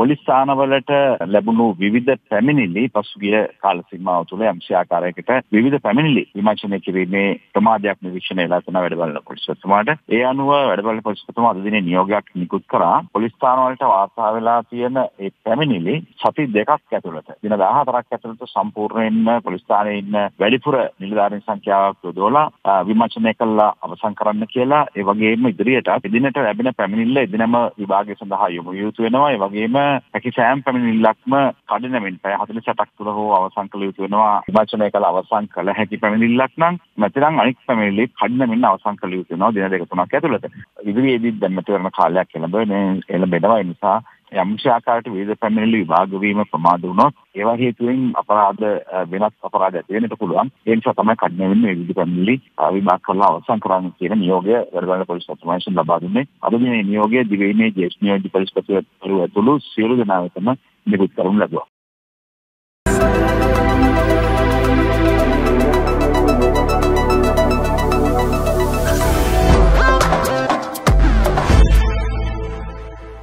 police ස්ථානවලට ලැබුණු විවිධ පැමිණිලි පසුගිය කාල සීමාව තුළ යම්සි ආකාරයකට විවිධ පැමිණිලි විමර්ශනය කිරීමේ ප්‍රමාදයක් නිරීක්ෂණය වෙලා තියෙන වැඩබලන පොලිස්වතුමාට ඒ අනුව වැඩබලන පොලිස්වතුමා අද දිනේ නියෝගයක් නිකුත් කරා පොලිස් ස්ථානවලට වාර්තා වෙලා තියෙන ඒ පැමිණිලි සති දෙකක් ඇතුළත දින 14ක් ඇතුළත සම්පූර්ණයෙන්ම පොලිස් ස්ථානයේ ඉන්න වැඩිපුර නිලධාරීන් සංඛ්‍යාවක් යොදවලා විමර්ශනය කළා අවසන් කරන්න කියලා ඒ වගේම ඉදිරියට එදිනට ලැබෙන පැමිණිල්ල එදිනම විභාගය සඳහා යොමු යුතු වෙනවා ඒ වගේම පැකි සෑම් පැමිණින් ලක්ම කඩනමින් පැය හතල සටක් තුළ හෝ අවසං කළ යුතු වෙනවා විමර්ශනය කළ අවසං කළ හැකි පැමිණිල්ලක් නම් මෙතරම් අනික් පැමිණිලි කඩනමින් අවසං කළ යුතු වෙනවා දින දෙක තුනක් ඇතුළත ඉදිරියේදී දැන් මෙතන කාලයක් එළඹෙන එළඹෙනවා ඒ නිසා යම් ආකාරයකට විවිධ පැමිණිලි විභාග වීම ප්‍රමාද වුණොත් ඒවා හේතුවෙන් අපරාධ වෙනස් අපරාධ ඇති වෙන්නට පුළුවන් ඒ නිසා තමයි කඩින වෙන්නේ මේ විවිධ පැමිණිලි විභාග කරලා අවසන් කරන්න කියන නියෝගය වැඩගන්න පොලිස් අමාත්‍යාංශයෙන් ලබා දුන්නේ අද මේ නියෝගය දිවයිනේ ජේෂ්ඨ නියෝජ්‍ය පොලිස්පතිවරු ඇතුළු සියලු දෙනා වෙතම නිකුත් කරනු ලැබුවා